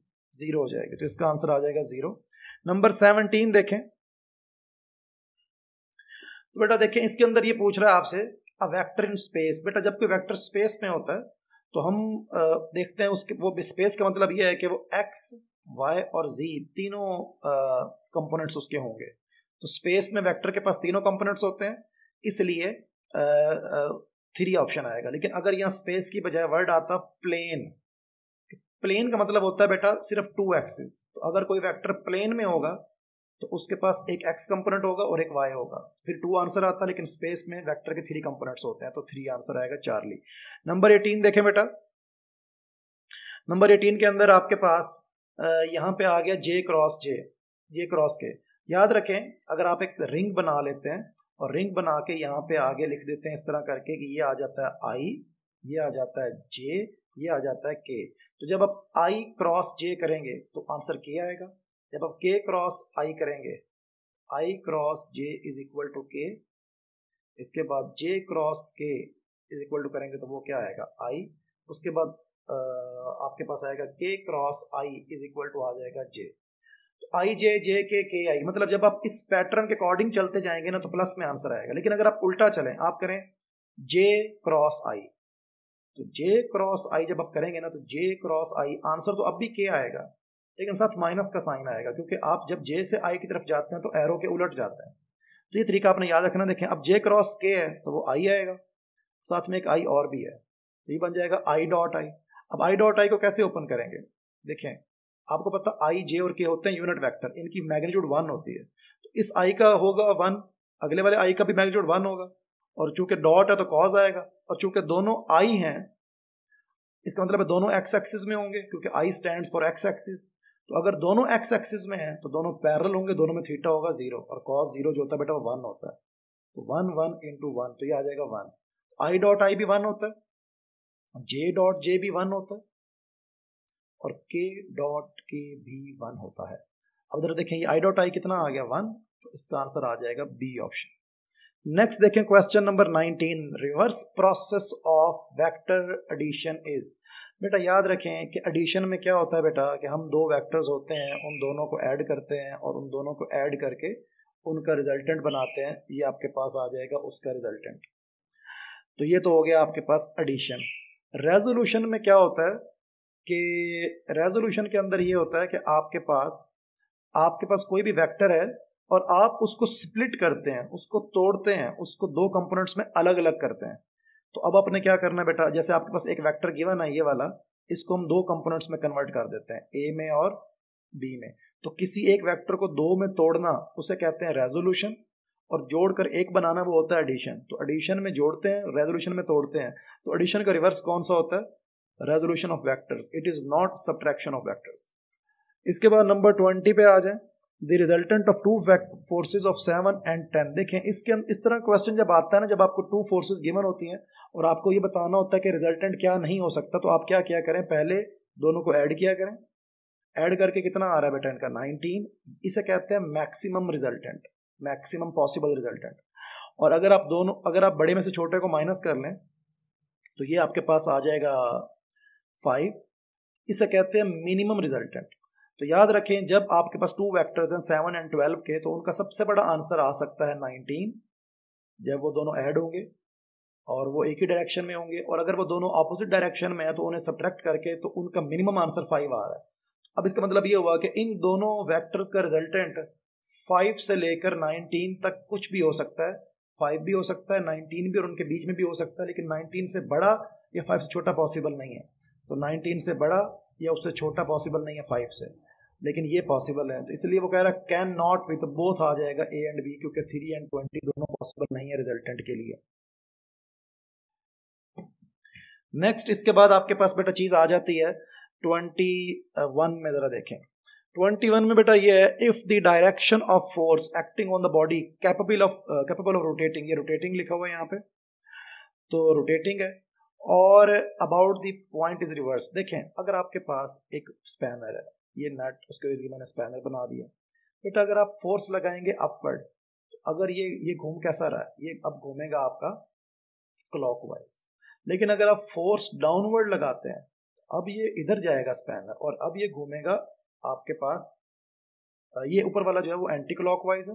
जीरो हो जाएगी तो इसका आंसर आ जाएगा जीरो नंबर सेवनटीन देखें तो बेटा देखें इसके अंदर ये पूछ रहा है आपसे अ वेक्टर इन स्पेस बेटा जब कोई वेक्टर स्पेस में होता है तो हम देखते हैं उसके वो स्पेस का मतलब ये है कि वो एक्स वाई और जी तीनों कंपोनेंट्स उसके होंगे तो स्पेस में वेक्टर के पास तीनों कंपोनेंट्स होते हैं इसलिए थ्री ऑप्शन आएगा लेकिन अगर यहाँ स्पेस की बजाय वर्ड आता प्लेन प्लेन का मतलब होता है बेटा सिर्फ टू एक्सिस तो अगर कोई वेक्टर प्लेन में होगा तो उसके पास एक एक्स कंपोनेंट होगा और एक वाई होगा फिर टू आंसर आता है लेकिन स्पेस में वेक्टर के थ्री कंपोनेंट्स होते हैं तो थ्री आंसर आएगा चार्ली नंबर एटीन देखें बेटा नंबर एटीन के अंदर आपके पास यहाँ पे आ गया जे क्रॉस जे जे क्रॉस के याद रखें अगर आप एक रिंग बना लेते हैं और रिंग बना के यहाँ पे आगे लिख देते हैं इस तरह करके कि ये आ जाता है आई ये आ जाता है जे ये आ जाता है के तो जब आप आई क्रॉस जे करेंगे तो आंसर के आएगा जब आप के क्रॉस आई करेंगे i cross j is equal to k इसके बाद j cross k is equal to करेंगे तो वो क्या आएगा आई उसके बाद आपके पास आएगा k cross i is equal to आ जाएगा जे आई जे जे के के आई मतलब जब आप इस पैटर्न के अकॉर्डिंग चलते जाएंगे ना तो प्लस में आंसर आएगा लेकिन अगर आप उल्टा चलें आप करें जे क्रॉस आई तो जे क्रॉस आई जब आप करेंगे ना तो जे क्रॉस आई आंसर तो अब भी के आएगा लेकिन साथ माइनस का साइन आएगा क्योंकि आप जब जे से आई की तरफ जाते हैं तो एरो के उलट जाते हैं तो ये तरीका आपने याद रखना देखें अब जे क्रॉस के है तो वो आई आएगा साथ में एक आई और भी है तो ये बन जाएगा आई डॉट आई अब आई डॉट आई को कैसे ओपन करेंगे देखें आपको पता आई जे और के होते हैं यूनिट वेक्टर इनकी मैग्नीट्यूड वन होती है तो इस आई का होगा वन अगले वाले आई का भी मैग्नीट्यूड वन होगा और चूंकि डॉट है तो कॉज आएगा और चूंकि दोनों आई हैं इसका मतलब है दोनों एक्स एक्सिस में होंगे क्योंकि i stand for x axis तो अगर दोनों एक्स एक्सिस में हैं तो दोनों पैरल होंगे दोनों में थीटा होगा जीरो और कॉज जीरो जो होता है बेटा वो वन होता है तो वन वन इंटू वन तो ये आ जाएगा वन आई डॉट आई भी वन होता है जे डॉट जे भी वन होता है और के डॉट के भी वन होता है अब इधर देखें ये आई डॉट आई कितना आ गया वन तो इसका आंसर आ जाएगा बी ऑप्शन नेक्स्ट देखें question number 19 reverse process of vector addition is बेटा याद रखें कि एडिशन में क्या होता है बेटा कि हम दो वेक्टर्स होते हैं उन दोनों को ऐड करते हैं और उन दोनों को ऐड करके उनका रिजल्टेंट बनाते हैं ये आपके पास आ जाएगा उसका रिजल्टेंट तो ये तो हो गया आपके पास एडिशन रेजोल्यूशन में क्या होता है कि रेजोल्यूशन के अंदर ये होता है कि आपके पास आपके पास कोई भी वेक्टर है और आप उसको स्प्लिट करते हैं उसको तोड़ते हैं उसको दो कंपोनेंट्स में अलग अलग करते हैं तो अब आपने क्या करना है बेटा जैसे आपके पास एक वेक्टर गिवन है ये वाला इसको हम दो कंपोनेंट्स में कन्वर्ट कर देते हैं ए में और बी में तो किसी एक वेक्टर को दो में तोड़ना उसे कहते हैं रेजोल्यूशन और जोड़कर एक बनाना वो होता है एडिशन तो एडिशन में जोड़ते हैं रेजोल्यूशन में तोड़ते हैं तो एडिशन का रिवर्स कौन सा होता है resolution of vectors it is not subtraction of vectors इसके बाद नंबर ट्वेंटी पे आ जाए the resultant of two forces of seven and ten देखें इसके अं- इस तरह क्वेश्चन जब आता है ना जब आपको टू फोर्सेज गिवन होती हैं और आपको ये बताना होता है कि रिजल्टेंट क्या नहीं हो सकता तो आप क्या क्या करें पहले दोनों को ऐड किया करें ऐड करके कितना आ रहा है बेटा इनका नाइनटीन इसे कहते हैं maximum resultant maximum possible resultant और अगर आप दोनों अगर आप बड़े में से छोटे को माइनस कर लें तो ये आपके पास आ जाएगा फाइव इसे कहते हैं मिनिमम रिजल्टेंट तो याद रखें जब आपके पास टू वैक्टर्स हैं सेवन एंड ट्वेल्व के तो उनका सबसे बड़ा आंसर आ सकता है नाइनटीन जब वो दोनों ऐड होंगे और वो एक ही डायरेक्शन में होंगे और अगर वो दोनों ऑपोजिट डायरेक्शन में है तो उन्हें सब्ट्रैक्ट करके तो उनका मिनिमम आंसर फाइव आ रहा है अब इसका मतलब ये हुआ कि इन दोनों वैक्टर्स का रिजल्टेंट फाइव से लेकर नाइनटीन तक कुछ भी हो सकता है फाइव भी हो सकता है नाइनटीन भी और उनके बीच में भी हो सकता है लेकिन नाइनटीन से बड़ा या फाइव से छोटा पॉसिबल नहीं है तो नाइनटीन से बड़ा या उससे छोटा पॉसिबल नहीं है फाइव से लेकिन ये पॉसिबल है तो इसलिए वो कह रहा है कैन नॉट विथ बोथ आ जाएगा ए एंड बी क्योंकि थ्री एंड ट्वेंटी दोनों पॉसिबल नहीं है रिजल्टेंट के लिए नेक्स्ट इसके बाद आपके पास बेटा चीज आ जाती है ट्वेंटी वन में जरा देखें 21 में बेटा ये है if the direction of force acting on the body capable of capable of rotating ये रोटेटिंग लिखा हुआ है यहाँ पे तो रोटेटिंग है और about the point is reverse देखें अगर आपके पास एक स्पैनर है ये नट उसके लिए मैंने स्पैनर बना दिया बेटा अगर आप फोर्स लगाएंगे अपवर्ड तो अगर ये ये घूम कैसा रहा है ये अब घूमेगा आपका क्लॉकवाइज लेकिन अगर आप फोर्स डाउनवर्ड लगाते हैं तो अब ये इधर जाएगा स्पैनर और अब ये घूमेगा आपके पास ये ऊपर वाला जो है वो एंटी क्लॉक है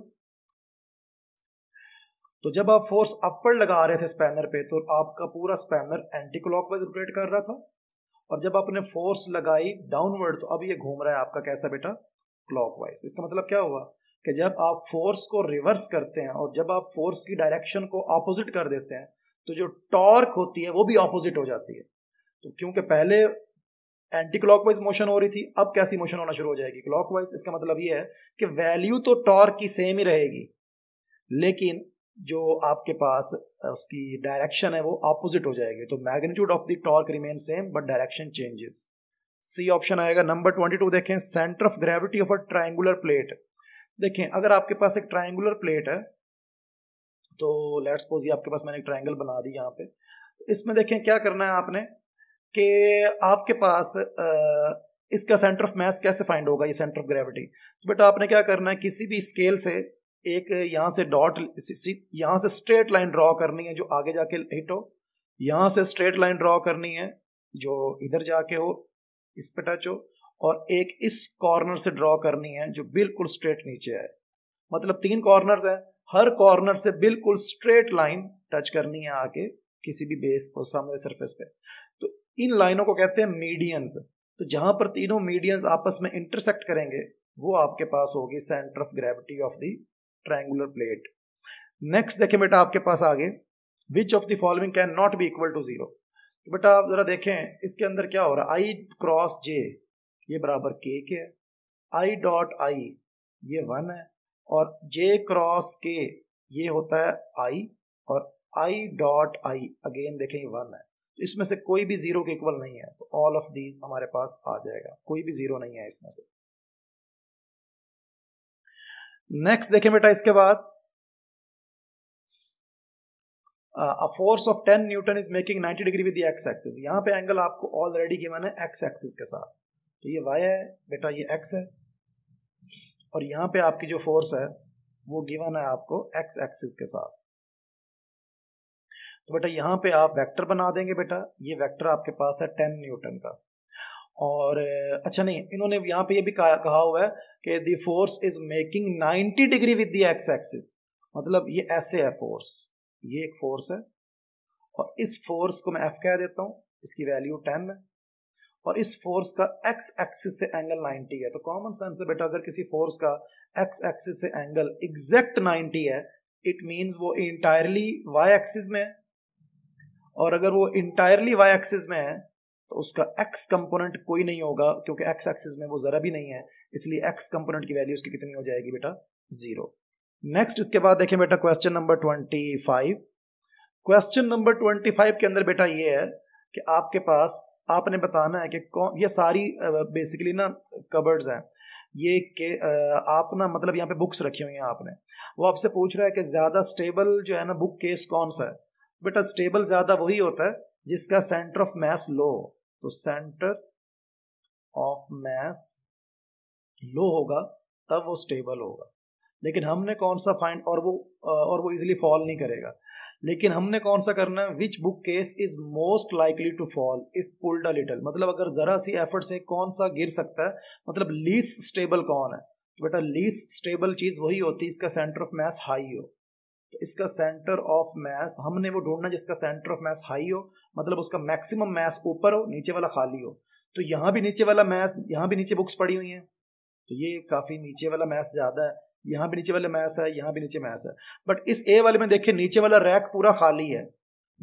तो जब आप फोर्स अपर लगा रहे थे स्पैनर पे तो आपका पूरा spanner anticlockwise rotate कर रहा था और जब आपने फोर्स लगाई डाउनवर्ड तो अब ये घूम रहा है आपका कैसा बेटा क्लॉक इसका मतलब क्या हुआ कि जब आप फोर्स को रिवर्स करते हैं और जब आप फोर्स की डायरेक्शन को ऑपोजिट कर देते हैं तो जो टॉर्क होती है वो भी ऑपोजिट हो जाती है तो क्योंकि पहले एंटी क्लॉकवाइज मोशन हो रही थी अब कैसी मोशन होना शुरू हो जाएगी क्लॉकवाइज इसका मतलब ये है कि वैल्यू तो टॉर्क की सेम ही रहेगी लेकिन जो आपके पास उसकी डायरेक्शन है वो ऑपोजिट हो जाएगी तो magnitude of the torque remain same but direction changes C option आएगा नंबर ट्वेंटी टू देखें centre of gravity of a triangular plate देखें अगर आपके पास एक ट्राइंगुलर प्लेट है तो लेट्स सपोज ये आपके पास मैंने एक ट्राइंगल बना दी यहाँ पे इसमें देखें क्या करना है आपने कि आपके पास इसका सेंटर ऑफ मास कैसे फाइंड होगा ये सेंटर ऑफ ग्रेविटी तो बेटा आपने क्या करना है किसी भी स्केल से एक यहाँ से डॉट यहाँ से स्ट्रेट लाइन ड्रॉ करनी है जो आगे जाके हिट हो यहाँ से स्ट्रेट लाइन ड्रॉ करनी है जो इधर जाके हो इस पे टच हो और एक इस कॉर्नर से ड्रॉ करनी है जो बिल्कुल स्ट्रेट नीचे है मतलब तीन कॉर्नर है हर कॉर्नर से बिल्कुल स्ट्रेट लाइन टच करनी है आके किसी भी बेस और सामने सरफेस पे इन लाइनों को कहते हैं मीडियंस तो जहां पर तीनों मीडियंस आपस में इंटरसेक्ट करेंगे वो आपके पास होगी centre of gravity of the triangular plate next देखें बेटा आपके पास आगे which of the following can not be equal to zero बेटा आप जरा देखें इसके अंदर क्या हो रहा है आई क्रॉस जे ये बराबर के के है आई डॉट आई ये वन है और जे क्रॉस के ये होता है आई और आई डॉट आई अगेन देखें ये वन है तो इसमें से कोई भी जीरो के इक्वल नहीं है तो ऑल ऑफ दीज हमारे पास आ जाएगा कोई भी जीरो नहीं है इसमें से नेक्स्ट देखें बेटा इसके बाद a force of 10 newton is making 90 degree with x axis यहां पे एंगल आपको ऑलरेडी गिवन है एक्स एक्सिस के साथ तो ये वाई है बेटा ये एक्स है और यहाँ पे आपकी जो फोर्स है वो गिवन है आपको एक्स एक्सिस के साथ तो बेटा यहाँ पे आप वेक्टर बना देंगे बेटा ये वेक्टर आपके पास है टेन न्यूटन का और अच्छा नहीं इन्होंने यहाँ पे ये भी कहा, कहा हुआ है कि the force is making 90 degree with the x axis मतलब ये ऐसे है फोर्स ये एक फोर्स है और इस फोर्स को मैं एफ कह देता हूँ इसकी वैल्यू टेन है और इस फोर्स का एक्स एक्सिस से एंगल 90 है तो कॉमन सेंस है बेटा अगर किसी फोर्स का एक्स एक्सिस से एंगल एग्जैक्ट 90 है इट मींस वो इंटायरली वाई एक्सिस में है और अगर वो इंटायरली वाई एक्सिस में है तो उसका एक्स कंपोनेंट कोई नहीं होगा क्योंकि एक्स एक्सिस में वो जरा भी नहीं है इसलिए एक्स कंपोनेंट की वैल्यू उसकी कितनी हो जाएगी बेटा जीरो नेक्स्ट इसके बाद देखें बेटा question number twenty five question number twenty five के अंदर बेटा ये है कि आपके पास आपने बताना है कि कौन ये सारी बेसिकली ना कबर्ड्स हैं ये के आप ना मतलब यहाँ पे बुक्स रखी हुई हैं आपने वो आपसे पूछ रहा है कि ज़्यादा स्टेबल जो है ना बुक केस कौन सा है बेटा स्टेबल ज्यादा वही होता है जिसका सेंटर ऑफ मैस लो हो तो सेंटर ऑफ मैस लो होगा तब वो स्टेबल होगा लेकिन हमने कौन सा फाइंड और वो और वो इजिली फॉल नहीं करेगा लेकिन हमने कौन सा करना है which book case is most likely to fall if pulled a little मतलब अगर जरा सी एफर्ट से कौन सा गिर सकता है मतलब लीस्ट स्टेबल कौन है तो बेटा लीस्ट स्टेबल चीज वही होती है इसका सेंटर ऑफ मैस हाई हो तो इसका सेंटर ऑफ मैस हमने वो ढूंढना जिसका सेंटर ऑफ मैस हाई हो मतलब उसका मैक्सिमम मैस ऊपर हो नीचे वाला खाली हो तो यहाँ भी नीचे वाला मैस यहाँ भी नीचे बुक्स पड़ी हुई हैं तो ये काफ़ी नीचे वाला मैस ज़्यादा है यहाँ भी नीचे वाला मैस है यहाँ भी नीचे मैस है बट इस ए वाले में देखिए नीचे वाला रैक पूरा खाली है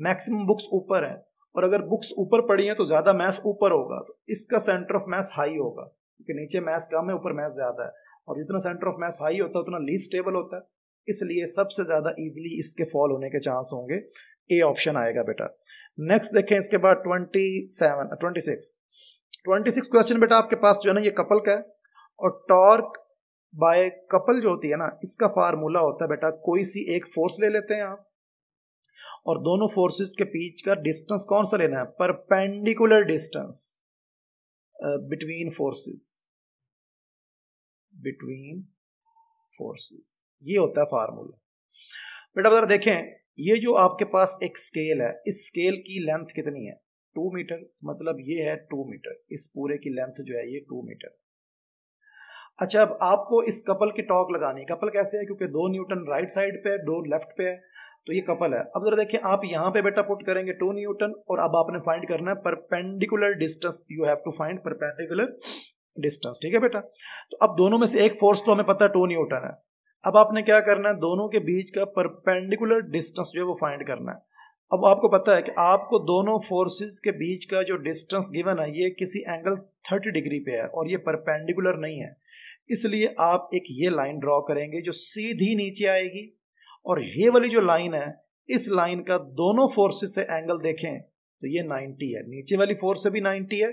मैक्सिमम बुक्स ऊपर है और अगर बुक्स ऊपर पड़ी हैं तो ज़्यादा मैस ऊपर होगा तो इसका सेंटर ऑफ मैस हाई होगा क्योंकि नीचे मैस कम है ऊपर मैस ज़्यादा है और जितना सेंटर ऑफ मैस हाई होता है उतना लीज स्टेबल होता है इसलिए सबसे ज़्यादा इजीली इसके फॉल होने के चांस होंगे ए ऑप्शन आएगा बेटा नेक्स्ट देखें इसके बाद twenty seven twenty six twenty six question बेटा आपके पास जो है ना ये कपल का है और टॉर्क बाय कपल जो होती है ना इसका फार्मूला होता है बेटा कोई सी एक फोर्स ले लेते हैं आप और दोनों फोर्सेस के बीच का डिस्टेंस कौन सा लेना है perpendicular distance between forces between forces ये होता है फार्मूला बेटा बता देखें ये जो आपके पास एक स्केल है इस स्केल की लेंथ कितनी है टू मीटर मतलब ये है टू मीटर इस पूरे की लेंथ जो है ये टू मीटर अच्छा अब आपको इस कपल की टॉक लगानी है कपल कैसे है क्योंकि दो न्यूटन राइट साइड पे है दो लेफ्ट पे है तो ये कपल है अब जरा देखिए आप यहाँ पे बेटा पुट करेंगे टू न्यूटन और अब आपने फाइंड करना है perpendicular distance you have to find perpendicular distance ठीक है बेटा तो अब दोनों में से एक फोर्स तो हमें पता है टू न्यूटन है अब आपने क्या करना है दोनों के बीच का परपेंडिकुलर डिस्टेंस जो है वो फाइंड करना है अब आपको पता है कि आपको दोनों फोर्सेस के बीच का जो डिस्टेंस गिवन है ये किसी एंगल 30 डिग्री पे है और ये परपेंडिकुलर नहीं है इसलिए आप एक ये लाइन ड्रॉ करेंगे जो सीधी नीचे आएगी और ये वाली जो लाइन है इस लाइन का दोनों फोर्सेस से एंगल देखें तो ये 90 है नीचे वाली फोर्स से भी 90 है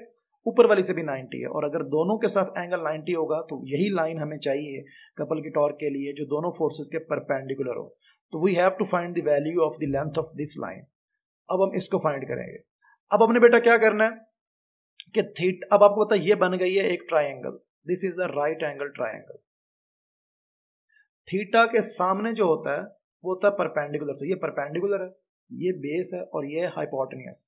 ऊपर वाली से भी 90 है और अगर दोनों के साथ एंगल 90 होगा तो यही लाइन हमें चाहिए कपल की टॉर्क के लिए जो दोनों फोर्सेस के परपेंडिकुलर हो तो we have to find the value of the length of this line अब हम इसको फाइंड करेंगे अब हमने बेटा क्या करना है कि थीट अब आपको पता ये बन गई है एक triangle this is the right angle triangle theta के सामने जो होता है वो होता है परपेंडिकुलर तो ये परपेंडिकुलर है ये बेस है और ये हाइपोटनियस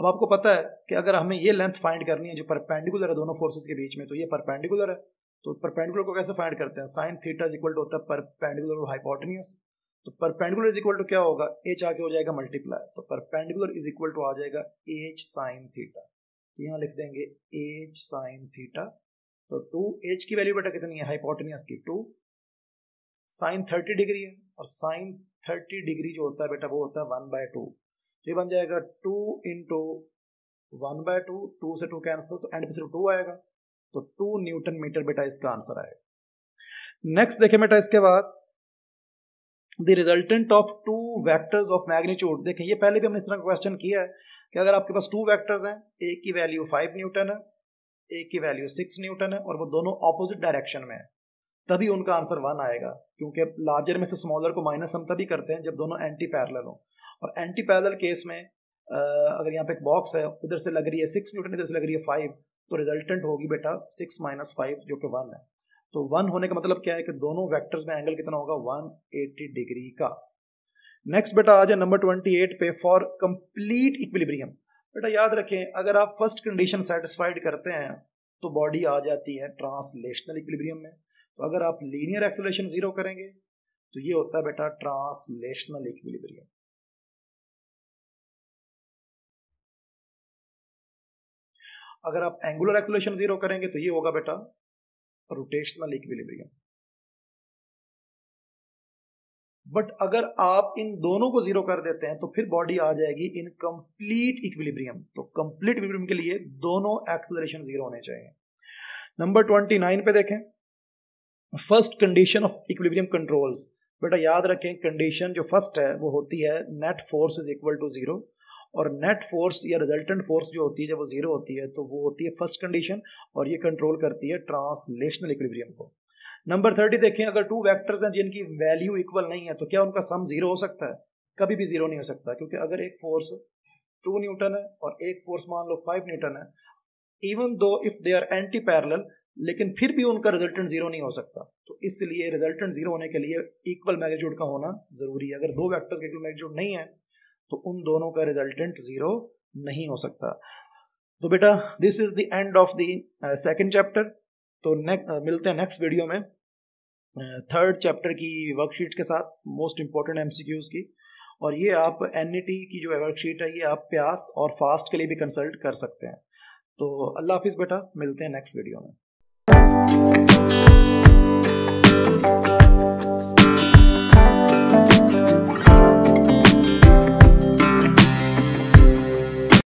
अब आपको पता है कि अगर हमें ये लेंथ फाइंड करनी है जो परपेंडिकुलर है दोनों फोर्सेस के बीच में तो ये परपेंडिकुलर है तो परपेंडिकुलर को कैसे फाइंड करते हैं sine theta is equal to होता है परपेंडिकुलर टू हाइपोटेनियस तो परपेंडिकुलर इज इक्वल टू क्या होगा एच आके हो जाएगा मल्टीप्लाई तो परपेंडिकुलर इज इक्वल टू आ जाएगा एच साइन थीटा तो यहाँ लिख देंगे एच साइन थीटा तो टू एच की वैल्यू बेटा कितनी है हाइपोटेनियस की टू साइन थर्टी डिग्री है और साइन थर्टी डिग्री जो होता है बेटा वो होता है वन बाय टू तो ये बन जाएगा two into one by two two से टू कैंसिल तो एंड पे सिर्फ टू आएगा तो टू न्यूटन मीटर बेटा इसका आंसर आएगा नेक्स्ट देखें बेटा इसके बाद the resultant of two vectors of magnitude देखें ये पहले भी हमने इस तरह का क्वेश्चन किया है कि अगर आपके पास टू वैक्टर्स हैं एक की वैल्यू फाइव न्यूटन है एक की वैल्यू सिक्स न्यूटन है और वो दोनों ऑपोजिट डायरेक्शन में है तभी उनका आंसर वन आएगा क्योंकि लार्जर में से स्मॉलर को माइनस हम तभी करते हैं जब दोनों एंटी पैरल हों और एंटी पैदल केस में अगर यहाँ पे एक बॉक्स है इधर से लग रही है सिक्स न्यूटन इधर से लग रही है फाइव तो रिजल्टेंट होगी बेटा सिक्स माइनस फाइव जो कि वन है तो वन होने का मतलब क्या है कि दोनों वैक्टर्स में एंगल कितना होगा वन डिग्री का नेक्स्ट बेटा आ जाए नंबर ट्वेंटी पे फॉर कंप्लीट इक्विलिब्रियम बेटा याद रखें अगर आप फर्स्ट कंडीशन सेटिस्फाइड करते हैं तो बॉडी आ जाती है ट्रांसलेशनल इक्विलिब्रियम में तो अगर आप लीनियर एक्सेलरेशन जीरो करेंगे तो ये होता है बेटा ट्रांसलेशनल इक्विलिब्रियम अगर आप एंगुलर एक्सलेशन जीरो करेंगे तो ये होगा बेटा रोटेशनल इक्विलिब्रियम बट अगर आप इन दोनों को जीरो कर देते हैं तो फिर बॉडी आ जाएगी इन कंप्लीट इक्विलिब्रियम तो कंप्लीट इक्विलिब्रियम के लिए दोनों एक्सलरेशन जीरो होने चाहिए नंबर ट्वेंटी नाइन पे देखें first condition of equilibrium controls बेटा याद रखें कंडीशन जो फर्स्ट है वो होती है net force is equal to zero और नेट फोर्स या रिजल्टेंट फोर्स जो होती है जब वो जीरो होती है तो वो होती है फर्स्ट कंडीशन और ये कंट्रोल करती है ट्रांसलेशनल इक्विलिब्रियम को नंबर थर्टी देखें अगर टू वैक्टर्स हैं जिनकी वैल्यू इक्वल नहीं है तो क्या उनका सम जीरो हो सकता है कभी भी जीरो नहीं हो सकता क्योंकि अगर एक फोर्स टू न्यूटन है और एक फोर्स मान लो फाइव न्यूटन है even though if they are anti parallel लेकिन फिर भी उनका रिजल्टेंट जीरो नहीं हो सकता तो इसलिए रिजल्टेंट जीरो होने के लिए इक्वल मैग्नीट्यूड का होना जरूरी है अगर दो वेक्टर्स के इक्वल मैग्नीट्यूड नहीं है तो उन दोनों का रिजल्टेंट जीरो नहीं हो सकता तो बेटा this is the end of the second chapter तो नेक्स्ट uh, मिलते हैं नेक्स्ट वीडियो में थर्ड uh, चैप्टर की वर्कशीट के साथ मोस्ट इंपॉर्टेंट एमसीक्यूज की और ये आप एन e की जो वर्कशीट है ये आप प्यास और फास्ट के लिए भी कंसल्ट कर सकते हैं तो अल्लाह हाफिज़ बेटा मिलते हैं नेक्स्ट वीडियो में